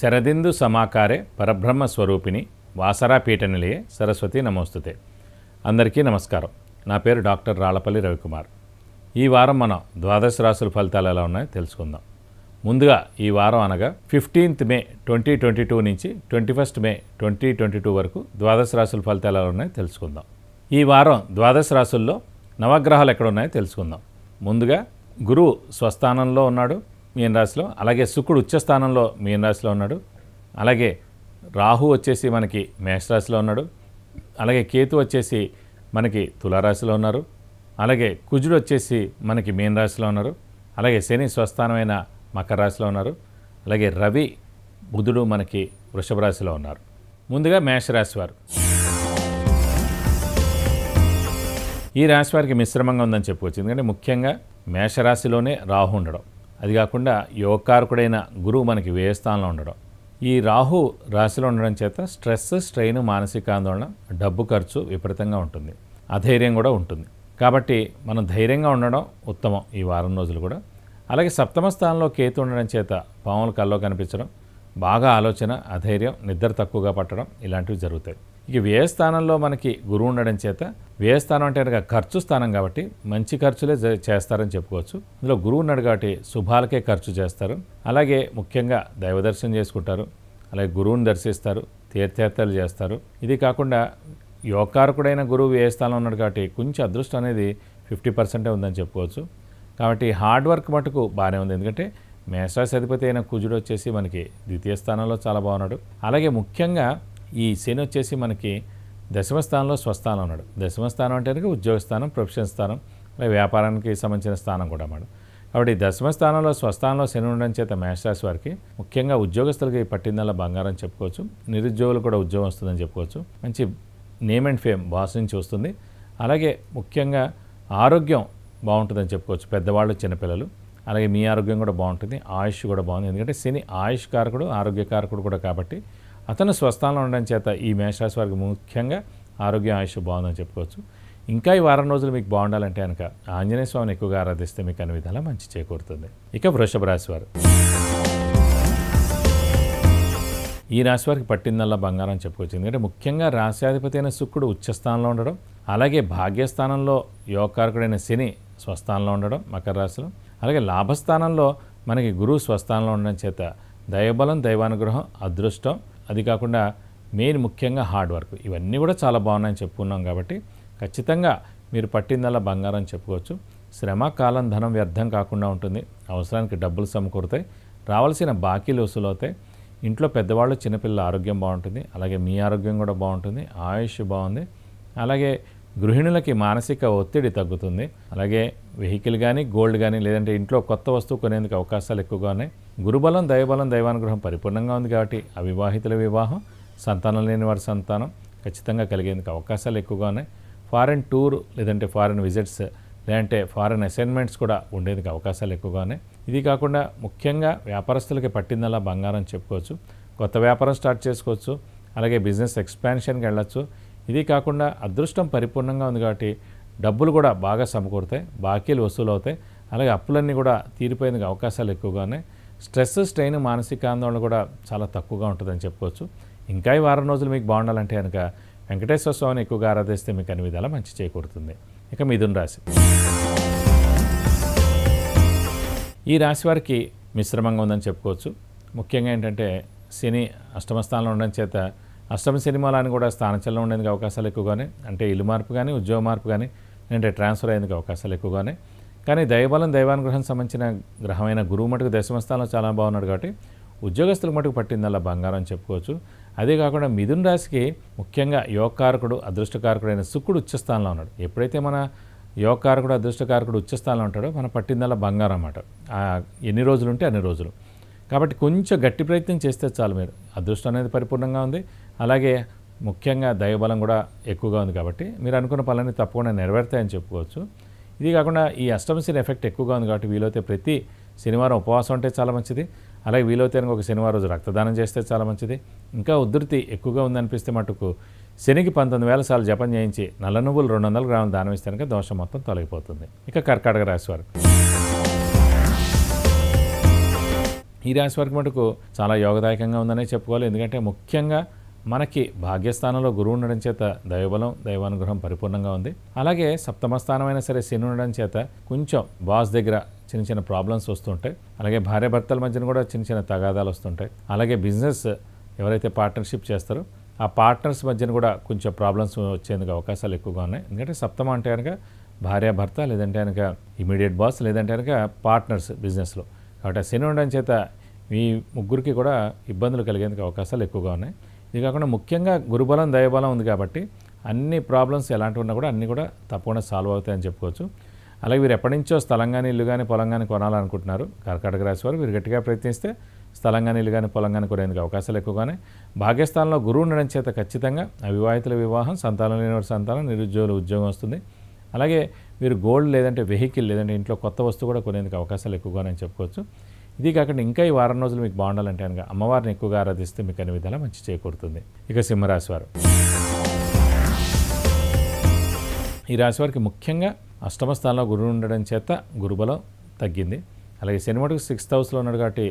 శరదిందు సమాకారే పరబ్రహ్మ స్వరూపిణి పీఠ నిలయ సరస్వతి నమోస్తుతే అందరికీ నమస్కారం నా పేరు డాక్టర్ రాళ్లపల్లి రవికుమార్ ఈ వారం మనం ద్వాదశ రాసుల ఫలితాలు ఎలా ఉన్నాయో తెలుసుకుందాం ముందుగా ఈ వారం అనగా fifteenth May twenty twenty two నుంచి twenty first May twenty twenty two వరకు ద్వాదశ రాసుల ఫలితాలు ఎలా ఉన్నాయో తెలుసుకుందాం ఈ వారం ద్వాదశ రాసుల్లో నవగ్రహాలు ఎక్కడున్నాయో తెలుసుకుందాం ముందుగా గురువు స్వస్థానంలో ఉన్నాడు మీన రాశిలో అలాగే శుక్రుడు ఉచ్చస్థానంలో మీన రాశిలో ఉన్నాడు అలాగే రాహు వచ్చేసి మనకి మేషరాశిలో ఉన్నాడు అలాగే కేతు వచ్చేసి మనకి తులారాశిలో ఉన్నారు అలాగే కుజుడు వచ్చేసి మనకి మీన రాశిలో ఉన్నారు అలాగే శని స్వస్థానమైన మకర రాశిలో ఉన్నారు అలాగే రవి బుధుడు మనకి వృషభ రాశిలో ఉన్నారు ముందుగా మేషరాశి వారు ఈ రాశి వారికి మిశ్రమంగా ఉందని చెప్పుకోవచ్చు ఎందుకంటే ముఖ్యంగా మేషరాశిలోనే రాహు ఉండడం అది కాకుండా యువకారకుడైన గురువు మనకి వ్యయ స్థానంలో ఉండడం ఈ రాహు రాశిలో ఉండడం చేత స్ట్రెస్ స్ట్రెయిన్ మానసిక ఆందోళన డబ్బు ఖర్చు విపరీతంగా ఉంటుంది అధైర్యం కూడా ఉంటుంది కాబట్టి మనం ధైర్యంగా ఉండడం ఉత్తమం ఈ వారం రోజులు కూడా అలాగే సప్తమ స్థానంలో కేతు ఉండడం చేత పాములు కల్లో కనిపించడం బాగా ఆలోచన అధైర్యం నిద్ర తక్కువగా పట్టడం ఇలాంటివి జరుగుతాయి ఇక వ్యయ స్థానంలో మనకి గురువు ఉండడం చేత వ్యయ స్థానం అంటే అనగా ఖర్చు స్థానం కాబట్టి మంచి ఖర్చులే చేస్తారని చెప్పుకోవచ్చు ఇందులో గురువు ఉన్నాడు కాబట్టి శుభాలకే ఖర్చు చేస్తారు అలాగే ముఖ్యంగా దైవదర్శనం చేసుకుంటారు అలాగే గురువుని దర్శిస్తారు తీర్థయాత్రలు చేస్తారు ఇది కాకుండా యోకారకుడైన గురువు ఏ స్థానం ఉన్నాడు కాబట్టి కొంచెం అదృష్టం అనేది ఫిఫ్టీ పర్సెంటే ఉందని చెప్పుకోవచ్చు కాబట్టి హార్డ్ వర్క్ మటుకు బాగానే ఉంది ఎందుకంటే మేషరాశి అధిపతి అయిన కుజుడు వచ్చేసి మనకి ద్వితీయ స్థానంలో చాలా బాగున్నాడు అలాగే ముఖ్యంగా ఈ సీన్ వచ్చేసి మనకి దశమ స్థానంలో స్వస్థానం ఉన్నాడు దశమ స్థానం అంటే ఉద్యోగ స్థానం ప్రొఫెషన్ స్థానం వ్యాపారానికి సంబంధించిన స్థానం కూడా అన్నాడు కాబట్టి దశమ స్థానంలో స్వస్థానంలో శని ఉండడం చేత మేషరాశి వారికి ముఖ్యంగా ఉద్యోగస్తులకి పట్టిందల్లా బంగారం చెప్పుకోవచ్చు నిరుద్యోగులు కూడా ఉద్యోగం వస్తుందని చెప్పుకోవచ్చు మంచి నేమ్ అండ్ ఫేమ్ బాస్ నుంచి వస్తుంది అలాగే ముఖ్యంగా ఆరోగ్యం బాగుంటుందని చెప్పుకోవచ్చు పెద్దవాళ్ళు చిన్నపిల్లలు అలాగే మీ ఆరోగ్యం కూడా బాగుంటుంది ఆయుష్ కూడా బాగుంది ఎందుకంటే శని ఆయుష్ కారకుడు ఆరోగ్య కారకుడు కూడా కాబట్టి అతను స్వస్థానంలో ఉండడం చేత ఈ మేషరాశి వారికి ముఖ్యంగా ఆరోగ్యం ఆయుష్ బాగుందని చెప్పుకోవచ్చు ఇంకా ఈ వారం రోజులు మీకు బాగుండాలంటే కనుక ఆంజనేయ స్వామిని ఎక్కువగా ఆరాధిస్తే మీకు అన్ని విధాలా మంచి చేకూరుతుంది ఇక వృషభ రాశి వారు ఈ రాశి వారికి పట్టిందల్లా బంగారం చెప్పుకోవచ్చు ఎందుకంటే ముఖ్యంగా రాశ్యాధిపతి అయిన శుక్రుడు ఉచ్చస్థానంలో ఉండడం అలాగే భాగ్యస్థానంలో యోగకారకుడైన శని స్వస్థానంలో ఉండడం మకర రాశిలో అలాగే లాభస్థానంలో మనకి గురువు స్వస్థానంలో ఉండడం చేత దైవబలం దైవానుగ్రహం అదృష్టం అది కాకుండా మెయిన్ ముఖ్యంగా హార్డ్ వర్క్ ఇవన్నీ కూడా చాలా బాగున్నాయని చెప్పుకున్నాం కాబట్టి ఖచ్చితంగా మీరు పట్టిందల్లా బంగారం చెప్పుకోవచ్చు శ్రమ కాలం ధనం వ్యర్థం కాకుండా ఉంటుంది అవసరానికి డబ్బులు సమకూరుతాయి రావాల్సిన బాకీలు అవుతాయి ఇంట్లో పెద్దవాళ్ళు చిన్నపిల్లల ఆరోగ్యం బాగుంటుంది అలాగే మీ ఆరోగ్యం కూడా బాగుంటుంది ఆయుష్ బాగుంది అలాగే గృహిణులకి మానసిక ఒత్తిడి తగ్గుతుంది అలాగే వెహికల్ కానీ గోల్డ్ కానీ లేదంటే ఇంట్లో కొత్త వస్తువు కొనేందుకు అవకాశాలు ఎక్కువగా ఉన్నాయి గురుబలం దైవబలం దైవానుగ్రహం పరిపూర్ణంగా ఉంది కాబట్టి అవివాహితుల వివాహం సంతానం లేని వారి సంతానం ఖచ్చితంగా కలిగేందుకు అవకాశాలు ఎక్కువగా ఉన్నాయి ఫారెన్ టూర్ లేదంటే ఫారెన్ విజిట్స్ లేదంటే ఫారెన్ అసైన్మెంట్స్ కూడా ఉండేందుకు అవకాశాలు ఎక్కువగా ఉన్నాయి ఇది కాకుండా ముఖ్యంగా వ్యాపారస్తులకి పట్టిందలా బంగారం చెప్పుకోవచ్చు కొత్త వ్యాపారం స్టార్ట్ చేసుకోవచ్చు అలాగే బిజినెస్ ఎక్స్పాన్షన్కి వెళ్ళచ్చు ఇది కాకుండా అదృష్టం పరిపూర్ణంగా ఉంది కాబట్టి డబ్బులు కూడా బాగా సమకూరుతాయి బాకీలు వసూలు అవుతాయి అలాగే అప్పులన్నీ కూడా తీరిపోయేందుకు అవకాశాలు ఎక్కువగా ఉన్నాయి స్ట్రెస్ స్ట్రెయిన్ మానసిక ఆందోళన కూడా చాలా తక్కువగా ఉంటుందని చెప్పుకోవచ్చు ఇంకా ఈ వారం రోజులు మీకు బాగుండాలంటే కనుక వెంకటేశ్వర స్వామిని ఎక్కువగా ఆరాధిస్తే మీకు అన్ని విధాలా మంచి చేకూరుతుంది ఇక మిథున్ రాశి ఈ రాశి వారికి మిశ్రమంగా ఉందని చెప్పుకోవచ్చు ముఖ్యంగా ఏంటంటే శని అష్టమ స్థానంలో ఉండడం చేత అష్టమ సినిమాలని కూడా స్థానచలనం ఉండేందుకు అవకాశాలు ఎక్కువగానే అంటే ఇల్లు మార్పు కానీ ఉద్యోగ మార్పు కానీ అంటే ట్రాన్స్ఫర్ అయ్యేందుకు అవకాశాలు ఎక్కువగానే కానీ దైవబలం దైవానుగ్రహం సంబంధించిన గ్రహమైన గురువు మటుకు దశమ స్థానంలో చాలా బాగున్నాడు కాబట్టి ఉద్యోగస్తుల మటుకు పట్టిందల్లా బంగారం అని చెప్పుకోవచ్చు అదే కాకుండా మిథున్ రాశికి ముఖ్యంగా యోగకారకుడు అదృష్టకారకుడైన శుక్రుడు ఉచ్చస్థానంలో ఉన్నాడు ఎప్పుడైతే మన యోగకారకుడు అదృష్టకారకుడు ఉచ్చస్థానంలో ఉంటాడో మన పట్టిందల్లా బంగారం అన్నమాట ఎన్ని రోజులు ఉంటే అన్ని రోజులు కాబట్టి కొంచెం గట్టి ప్రయత్నం చేస్తే చాలు మీరు అదృష్టం అనేది పరిపూర్ణంగా ఉంది అలాగే ముఖ్యంగా దైవబలం కూడా ఎక్కువగా ఉంది కాబట్టి మీరు అనుకున్న పనులన్నీ తప్పకుండా నెరవేరుతాయని చెప్పుకోవచ్చు ఇది కాకుండా ఈ అష్టమశీల ఎఫెక్ట్ ఎక్కువగా ఉంది కాబట్టి వీలైతే ప్రతి శనివారం ఉపవాసం ఉంటే చాలా మంచిది అలాగే వీలైతే ఒక శనివారం రోజు రక్తదానం చేస్తే చాలా మంచిది ఇంకా ఉధృతి ఎక్కువగా ఉందనిపిస్తే మటుకు శనికి పంతొమ్మిది వేల సార్లు జపం చేయించి నల్ల నువ్వులు రెండు వందల గ్రాములు దానం ఇస్తే కనుక దోషం మొత్తం తొలగిపోతుంది ఇక కర్కాటక రాశి రాశివారు ఈ రాశి వారికి మటుకు చాలా యోగదాయకంగా ఉందనే చెప్పుకోవాలి ఎందుకంటే ముఖ్యంగా మనకి భాగ్యస్థానంలో గురువు ఉండడం చేత దైవబలం దైవానుగ్రహం పరిపూర్ణంగా ఉంది అలాగే సప్తమ స్థానమైనా సరే శని ఉండడం చేత కొంచెం బాస్ దగ్గర చిన్న చిన్న ప్రాబ్లమ్స్ వస్తుంటాయి అలాగే భర్తల మధ్యన కూడా చిన్న చిన్న తగాదాలు వస్తుంటాయి అలాగే బిజినెస్ ఎవరైతే పార్ట్నర్షిప్ చేస్తారో ఆ పార్ట్నర్స్ మధ్యన కూడా కొంచెం ప్రాబ్లమ్స్ వచ్చేందుకు అవకాశాలు ఎక్కువగా ఉన్నాయి ఎందుకంటే సప్తమ అంటే కనుక భార్యాభర్త లేదంటే కనుక ఇమీడియట్ బాస్ లేదంటే కనుక పార్ట్నర్స్ బిజినెస్లో కాబట్టి ఆ శని ఉండడం చేత మీ ముగ్గురికి కూడా ఇబ్బందులు కలిగేందుకు అవకాశాలు ఎక్కువగా ఉన్నాయి ఇది కాకుండా ముఖ్యంగా గురుబలం దయబలం ఉంది కాబట్టి అన్ని ప్రాబ్లమ్స్ ఎలాంటివి ఉన్నా కూడా అన్నీ కూడా తప్పకుండా సాల్వ్ అవుతాయని చెప్పుకోవచ్చు అలాగే వీరు ఎప్పటి నుంచో స్థలం కానీ ఇల్లు కానీ పొలం కానీ కొనాలనుకుంటున్నారు కర్కాటక రాశి వారు వీరు గట్టిగా ప్రయత్నిస్తే స్థలం కానీ ఇల్లు కానీ పొలం కానీ కొనేందుకు అవకాశాలు ఎక్కువగానే భాగ్యస్థానంలో గురువు ఉండడం చేత ఖచ్చితంగా అవివాహితుల వివాహం సంతానం లేనివారి సంతానం నిరుద్యోగుల ఉద్యోగం వస్తుంది అలాగే వీరు గోల్డ్ లేదంటే వెహికల్ లేదంటే ఇంట్లో కొత్త వస్తువు కూడా కొనేందుకు అవకాశాలు ఎక్కువగానే చెప్పుకోవచ్చు ఇది కాకుండా ఇంకా ఈ వారం రోజులు మీకు బాగుండాలంటే కనుక అమ్మవారిని ఎక్కువగా ఆరాధిస్తే మీకు అన్ని విధాలా మంచి చేకూరుతుంది ఇక సింహరాశి వారు ఈ రాశి వారికి ముఖ్యంగా అష్టమ స్థానంలో గురువు ఉండడం చేత గురుబలం తగ్గింది అలాగే శనిమటుకు సిక్స్త్ హౌస్లో ఉన్నాడు కాబట్టి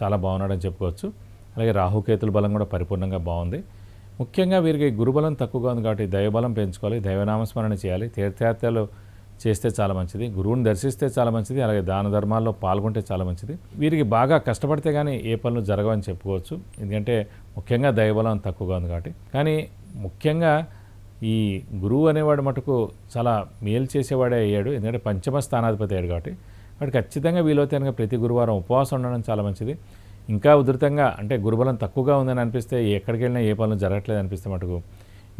చాలా బాగున్నాడని చెప్పుకోవచ్చు అలాగే రాహుకేతుల బలం కూడా పరిపూర్ణంగా బాగుంది ముఖ్యంగా వీరికి గురుబలం తక్కువగా ఉంది కాబట్టి దైవబలం పెంచుకోవాలి దైవనామస్మరణ చేయాలి తీర్థయాత్రలు చేస్తే చాలా మంచిది గురువుని దర్శిస్తే చాలా మంచిది అలాగే దాన ధర్మాల్లో పాల్గొంటే చాలా మంచిది వీరికి బాగా కష్టపడితే కానీ ఏ పనులు జరగవని చెప్పుకోవచ్చు ఎందుకంటే ముఖ్యంగా దైవబలం తక్కువగా ఉంది కాబట్టి కానీ ముఖ్యంగా ఈ గురువు అనేవాడు మటుకు చాలా మేలు చేసేవాడే అయ్యాడు ఎందుకంటే పంచమ స్థానాధిపతి అయ్యాడు కాబట్టి వాడు ఖచ్చితంగా వీలైతే కనుక ప్రతి గురువారం ఉపవాసం ఉండడం చాలా మంచిది ఇంకా ఉధృతంగా అంటే గురుబలం తక్కువగా ఉందని అనిపిస్తే ఎక్కడికి వెళ్ళినా ఏ పనులు జరగట్లేదు అనిపిస్తే మటుకు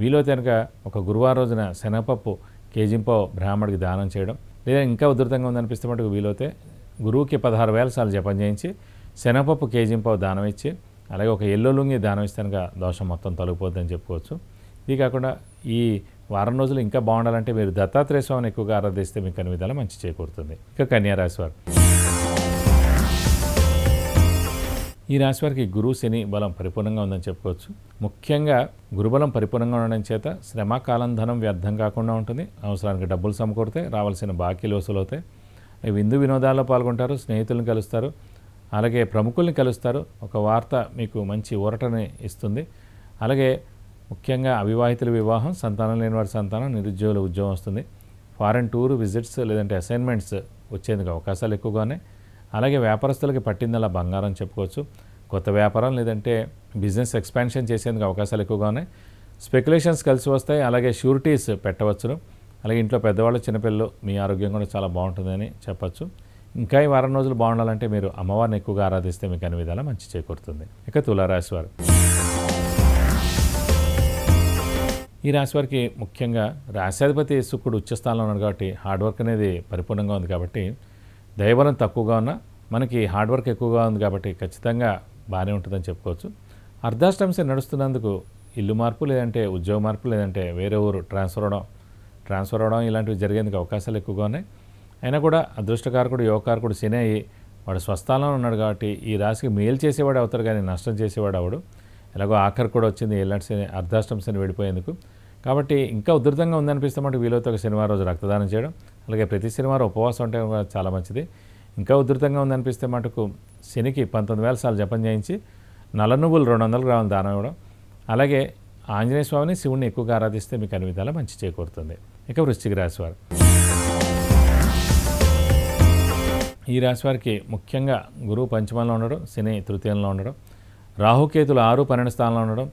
వీలైతే కనుక ఒక గురువారం రోజున శనగపప్పు కేజింపో బ్రాహ్మడికి దానం చేయడం లేదా ఇంకా ఉధృతంగా ఉందనిపిస్తే మటుకు వీలైతే గురువుకి పదహారు వేల సార్లు జపం చేయించి శనగపప్పు కేజింపో దానం ఇచ్చి అలాగే ఒక ఎల్లో లుంగి దానం ఇస్తే కనుక దోషం మొత్తం తొలగిపోద్దని చెప్పుకోవచ్చు ఇది కాకుండా ఈ వారం రోజులు ఇంకా బాగుండాలంటే మీరు దత్తాత్రేయ స్వామిని ఎక్కువగా ఆరాధిస్తే మీకు అన్ని విధాలు మంచి చేకూరుతుంది ఇక కన్యారాశి వారు ఈ రాశి వారికి గురువు శని బలం పరిపూర్ణంగా ఉందని చెప్పుకోవచ్చు ముఖ్యంగా గురుబలం పరిపూర్ణంగా ఉండడం చేత శ్రమ కాలం ధనం వ్యర్థం కాకుండా ఉంటుంది అవసరానికి డబ్బులు సమకూరుతాయి రావాల్సిన బాకీలు అవుతాయి విందు వినోదాల్లో పాల్గొంటారు స్నేహితులను కలుస్తారు అలాగే ప్రముఖుల్ని కలుస్తారు ఒక వార్త మీకు మంచి ఊరటని ఇస్తుంది అలాగే ముఖ్యంగా అవివాహితుల వివాహం సంతానం లేని వారి సంతానం నిరుద్యోగుల ఉద్యోగం వస్తుంది ఫారెన్ టూర్ విజిట్స్ లేదంటే అసైన్మెంట్స్ వచ్చేందుకు అవకాశాలు ఎక్కువగానే అలాగే వ్యాపారస్తులకి పట్టిందలా బంగారం చెప్పుకోవచ్చు కొత్త వ్యాపారం లేదంటే బిజినెస్ ఎక్స్పాన్షన్ చేసేందుకు అవకాశాలు ఎక్కువగా ఉన్నాయి స్పెక్యులేషన్స్ కలిసి వస్తాయి అలాగే షూరిటీస్ పెట్టవచ్చును అలాగే ఇంట్లో పెద్దవాళ్ళు చిన్నపిల్లలు మీ ఆరోగ్యం కూడా చాలా బాగుంటుందని చెప్పచ్చు ఇంకా ఈ వారం రోజులు బాగుండాలంటే మీరు అమ్మవారిని ఎక్కువగా ఆరాధిస్తే మీకు అన్ని విధాలా మంచి చేకూరుతుంది ఇక తులారాశి వారు ఈ రాశి వారికి ముఖ్యంగా రాశాధిపతి శుక్రుడు ఉచ్చస్థానంలో ఉన్నాడు కాబట్టి హార్డ్ వర్క్ అనేది పరిపూర్ణంగా ఉంది కాబట్టి దయబలం తక్కువగా ఉన్నా మనకి హార్డ్ వర్క్ ఎక్కువగా ఉంది కాబట్టి ఖచ్చితంగా బాగానే ఉంటుందని చెప్పుకోవచ్చు అర్ధాష్టమిస నడుస్తున్నందుకు ఇల్లు మార్పు లేదంటే ఉద్యోగ మార్పు లేదంటే వేరే ఊరు ట్రాన్స్ఫర్ అవడం ట్రాన్స్ఫర్ అవడం ఇలాంటివి జరిగేందుకు అవకాశాలు ఎక్కువగా ఉన్నాయి అయినా కూడా అదృష్టకారకుడు యువకారకుడు శని అయ్యి వాడు స్వస్థానంలో ఉన్నాడు కాబట్టి ఈ రాశికి మేలు చేసేవాడు అవుతారు కానీ నష్టం చేసేవాడు అవడు ఎలాగో ఆఖరు కూడా వచ్చింది ఎలాంటి శని అర్ధాష్టం శని వెళ్ళిపోయేందుకు కాబట్టి ఇంకా ఉధృతంగా ఉందనిపిస్తే మటుకు వీలైతే ఒక శనివారం రోజు రక్తదానం చేయడం అలాగే ప్రతి శనివారం ఉపవాసం ఉంటే చాలా మంచిది ఇంకా ఉధృతంగా ఉందనిపిస్తే మటుకు శనికి పంతొమ్మిది వేల సార్లు జపం చేయించి నల్ల నువ్వులు రెండు వందల గ్రాములు దానం ఇవ్వడం అలాగే ఆంజనేయ స్వామిని శివుణ్ణి ఎక్కువగా ఆరాధిస్తే మీకు అన్ని విధాలా మంచి చేకూరుతుంది ఇక వృశ్చిక రాశివారు ఈ రాశివారికి ముఖ్యంగా గురువు పంచమంలో ఉండడం శని తృతీయంలో ఉండడం రాహుకేతులు ఆరు పన్నెండు స్థానంలో ఉండడం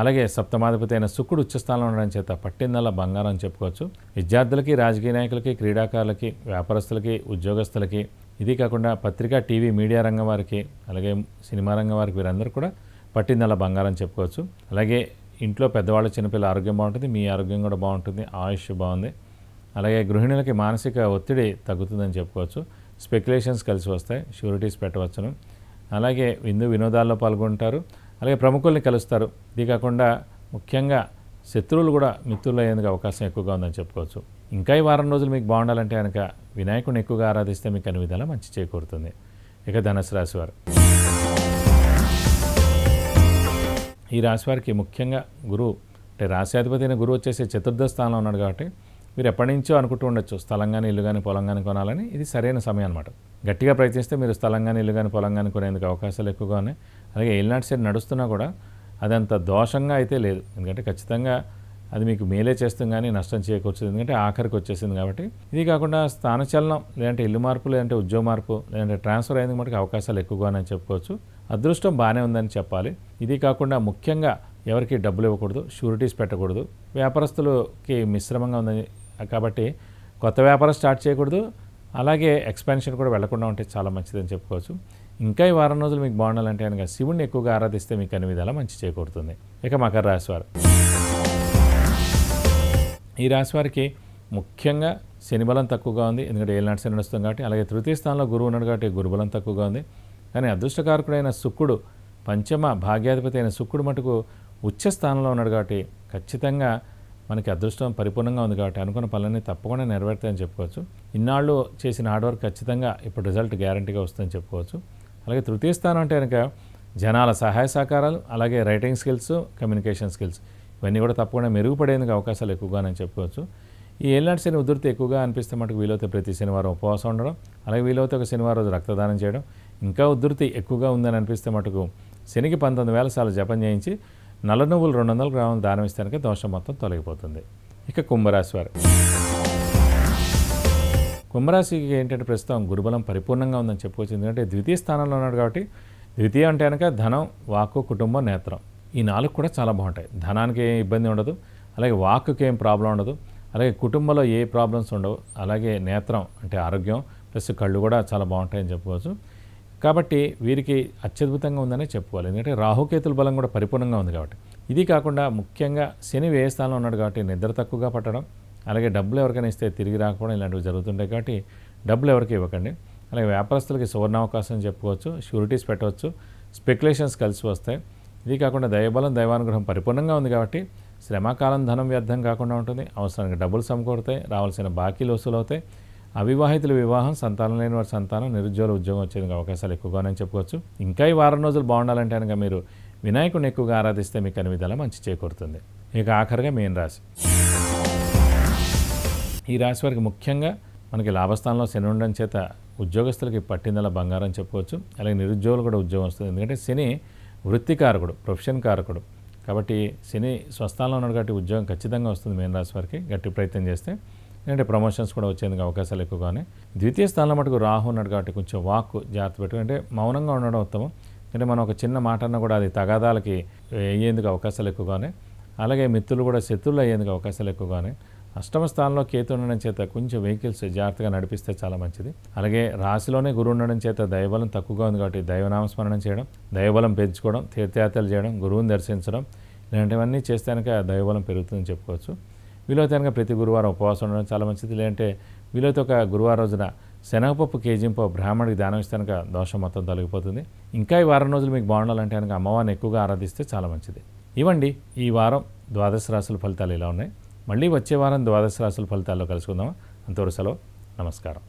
అలాగే సప్తమాధిపతి అయిన శుక్రుడు ఉచ్చస్థానంలో ఉండడం చేత పట్టిందల బంగారం చెప్పుకోవచ్చు విద్యార్థులకి రాజకీయ నాయకులకి క్రీడాకారులకి వ్యాపారస్తులకి ఉద్యోగస్తులకి ఇది కాకుండా పత్రికా టీవీ మీడియా రంగం వారికి అలాగే సినిమా రంగం వారికి వీరందరూ కూడా పట్టిందల బంగారం చెప్పుకోవచ్చు అలాగే ఇంట్లో పెద్దవాళ్ళు చిన్నపిల్లల ఆరోగ్యం బాగుంటుంది మీ ఆరోగ్యం కూడా బాగుంటుంది ఆయుష్ బాగుంది అలాగే గృహిణులకి మానసిక ఒత్తిడి తగ్గుతుందని చెప్పుకోవచ్చు స్పెక్యులేషన్స్ కలిసి వస్తాయి షూరిటీస్ పెట్టవచ్చును అలాగే విందు వినోదాల్లో పాల్గొంటారు అలాగే ప్రముఖుల్ని కలుస్తారు ఇది కాకుండా ముఖ్యంగా శత్రువులు కూడా మిత్రులయ్యేందుకు అవకాశం ఎక్కువగా ఉందని చెప్పుకోవచ్చు ఇంకా ఈ వారం రోజులు మీకు బాగుండాలంటే కనుక వినాయకుడిని ఎక్కువగా ఆరాధిస్తే మీకు అన్ని విధాలా మంచి చేకూరుతుంది ఇక రాశి రాశివారు ఈ రాశివారికి ముఖ్యంగా గురువు అంటే రాశ్యాధిపతి అయిన గురువు వచ్చేసి చతుర్థ స్థానంలో ఉన్నాడు కాబట్టి మీరు ఎప్పటి నుంచో అనుకుంటూ ఉండొచ్చు స్థలం కానీ ఇల్లు కానీ పొలం కానీ కొనాలని ఇది సరైన సమయం అనమాట గట్టిగా ప్రయత్నిస్తే మీరు స్థలం కానీ ఇల్లు కానీ పొలం కానీ కొనేందుకు అవకాశాలు ఎక్కువగా ఉన్నాయి అలాగే ఏలినాటి సైడ్ నడుస్తున్నా కూడా అదంత దోషంగా అయితే లేదు ఎందుకంటే ఖచ్చితంగా అది మీకు మేలే చేస్తుంది కానీ నష్టం చేయకూర్చదు ఎందుకంటే ఆఖరికి వచ్చేసింది కాబట్టి ఇది కాకుండా స్థానచలనం లేదంటే ఇల్లు మార్పు లేదంటే ఉద్యోగ మార్పు లేదంటే ట్రాన్స్ఫర్ అయ్యేందుకు మటుకు అవకాశాలు ఎక్కువగానే చెప్పుకోవచ్చు అదృష్టం బాగానే ఉందని చెప్పాలి ఇది కాకుండా ముఖ్యంగా ఎవరికి డబ్బులు ఇవ్వకూడదు షూరిటీస్ పెట్టకూడదు వ్యాపారస్తులకి మిశ్రమంగా ఉందని కాబట్టి కొత్త వ్యాపారం స్టార్ట్ చేయకూడదు అలాగే ఎక్స్పెన్షన్ కూడా వెళ్లకుండా ఉంటే చాలా మంచిదని చెప్పుకోవచ్చు ఇంకా ఈ వారం రోజులు మీకు బాగుండాలంటే కనుక శివుణ్ణి ఎక్కువగా ఆరాధిస్తే మీకు అన్ని విధాలా మంచి చేకూరుతుంది ఇక మకర రాశివారు ఈ వారికి ముఖ్యంగా శనిబలం తక్కువగా ఉంది ఎందుకంటే ఏళ్ళనాటి శని నడుస్తుంది కాబట్టి అలాగే తృతీయ స్థానంలో గురువు ఉన్నాడు కాబట్టి గురుబలం తక్కువగా ఉంది కానీ అదృష్టకారకుడైన శుక్రుడు పంచమ భాగ్యాధిపతి అయిన శుక్రుడు మటుకు ఉచ్చ స్థానంలో ఉన్నాడు కాబట్టి ఖచ్చితంగా మనకి అదృష్టం పరిపూర్ణంగా ఉంది కాబట్టి అనుకున్న పనులన్నీ తప్పకుండా నెరవేర్తాయని చెప్పుకోవచ్చు ఇన్నాళ్ళు చేసిన హార్డ్ వర్క్ ఖచ్చితంగా ఇప్పుడు రిజల్ట్ గ్యారంటీగా వస్తుందని చెప్పుకోవచ్చు అలాగే తృతీయ స్థానం అంటే కనుక జనాల సహాయ సహకారాలు అలాగే రైటింగ్ స్కిల్స్ కమ్యూనికేషన్ స్కిల్స్ ఇవన్నీ కూడా తప్పకుండా మెరుగుపడేందుకు అవకాశాలు ఎక్కువగానని చెప్పుకోవచ్చు ఈ ఏళ్ళనాటి శని ఉధృతి ఎక్కువగా అనిపిస్తే మటుకు వీలైతే ప్రతి శనివారం ఉపవాసం ఉండడం అలాగే వీలైతే ఒక శనివారం రోజు రక్తదానం చేయడం ఇంకా ఉధృతి ఎక్కువగా ఉందని అనిపిస్తే మటుకు శనికి పంతొమ్మిది వేల సార్లు జపం చేయించి నల్ల నువ్వులు రెండు వందల గ్రాములు దానం ఇస్తానికి దోషం మొత్తం తొలగిపోతుంది ఇక కుంభరాశి వారు కుంభరాశికి ఏంటంటే ప్రస్తుతం గురుబలం పరిపూర్ణంగా ఉందని చెప్పుకోవచ్చు ఎందుకంటే ద్వితీయ స్థానంలో ఉన్నాడు కాబట్టి ద్వితీయ అంటే కనుక ధనం వాక్కు కుటుంబం నేత్రం ఈ నాలుగు కూడా చాలా బాగుంటాయి ధనానికి ఏం ఇబ్బంది ఉండదు అలాగే వాక్కి ఏం ప్రాబ్లం ఉండదు అలాగే కుటుంబంలో ఏ ప్రాబ్లమ్స్ ఉండవు అలాగే నేత్రం అంటే ఆరోగ్యం ప్లస్ కళ్ళు కూడా చాలా బాగుంటాయని చెప్పుకోవచ్చు కాబట్టి వీరికి అత్యద్భుతంగా ఉందనే చెప్పుకోవాలి ఎందుకంటే రాహుకేతుల బలం కూడా పరిపూర్ణంగా ఉంది కాబట్టి ఇది కాకుండా ముఖ్యంగా శని వ్యయ స్థానంలో ఉన్నాడు కాబట్టి నిద్ర తక్కువగా పట్టడం అలాగే డబ్బులు ఎవరికైనా ఇస్తే తిరిగి రాకపోవడం ఇలాంటివి జరుగుతుంటాయి కాబట్టి డబ్బులు ఎవరికి ఇవ్వకండి అలాగే వ్యాపారస్తులకి సువర్ణావకాశం చెప్పుకోవచ్చు షూరిటీస్ పెట్టవచ్చు స్పెక్యులేషన్స్ కలిసి వస్తాయి ఇది కాకుండా దైవబలం దైవానుగ్రహం పరిపూర్ణంగా ఉంది కాబట్టి శ్రమకాలం ధనం వ్యర్థం కాకుండా ఉంటుంది అవసరానికి డబ్బులు సమకూరుతాయి రావాల్సిన బాకీలు వసూలు అవుతాయి అవివాహితుల వివాహం సంతానం లేని వారి సంతానం నిరుద్యోగ ఉద్యోగం వచ్చేందుకు అవకాశాలు ఎక్కువగానే చెప్పుకోవచ్చు ఇంకా ఈ వారం రోజులు బాగుండాలంటే కనుక మీరు వినాయకుడిని ఎక్కువగా ఆరాధిస్తే మీకు అన్ని విధాలా మంచి చేకూరుతుంది ఇక ఆఖరిగా మెయిన్ రాశి ఈ రాశి వారికి ముఖ్యంగా మనకి లాభస్థానంలో శని ఉండడం చేత ఉద్యోగస్తులకి పట్టిందల బంగారం చెప్పుకోవచ్చు అలాగే నిరుద్యోగులు కూడా ఉద్యోగం వస్తుంది ఎందుకంటే శని వృత్తికారకుడు ప్రొఫెషన్ కారకుడు కాబట్టి శని స్వస్థానంలో ఉన్నాడు కాబట్టి ఉద్యోగం ఖచ్చితంగా వస్తుంది మెయిన్ రాశి వారికి గట్టి ప్రయత్నం చేస్తే లేదంటే ప్రమోషన్స్ కూడా వచ్చేందుకు అవకాశాలు ఎక్కువగానే ద్వితీయ స్థానంలో మటుకు రాహు ఉన్నాడు కాబట్టి కొంచెం వాక్ జాగ్రత్త పెట్టుకుంటే అంటే మౌనంగా ఉండడం ఉత్తమం అంటే మనం ఒక చిన్న మాట అన్న కూడా అది తగాదాలకి అయ్యేందుకు అవకాశాలు ఎక్కువగానే అలాగే మిత్రులు కూడా శత్రువులు అయ్యేందుకు అవకాశాలు ఎక్కువగానే అష్టమ స్థానంలో కేతు ఉండడం చేత కొంచెం వెహికల్స్ జాగ్రత్తగా నడిపిస్తే చాలా మంచిది అలాగే రాశిలోనే గురువు ఉండడం చేత దైవబలం తక్కువగా ఉంది కాబట్టి దైవనామస్మరణం చేయడం దైవబలం పెంచుకోవడం తీర్థయాత్రలు చేయడం గురువుని దర్శించడం ఇలాంటివన్నీ చేస్తే కనుక దైవబలం పెరుగుతుందని చెప్పుకోవచ్చు వీలైతే కనుక ప్రతి గురువారం ఉపవాసం ఉండడం చాలా మంచిది లేదంటే వీలైతే ఒక గురువారం రోజున శనగపప్పు కేజీంపు బ్రాహ్మణుడికి దానం ఇస్తే కనుక దోషం మొత్తం తొలగిపోతుంది ఇంకా ఈ వారం రోజులు మీకు బాగుండాలంటే కనుక అమ్మవారిని ఎక్కువగా ఆరాధిస్తే చాలా మంచిది ఇవ్వండి ఈ వారం ద్వాదశ రాసుల ఫలితాలు ఇలా ఉన్నాయి మళ్ళీ వచ్చే వారం ద్వాదశ రాసుల ఫలితాల్లో కలుసుకుందాం అంతవరకు సెలవు నమస్కారం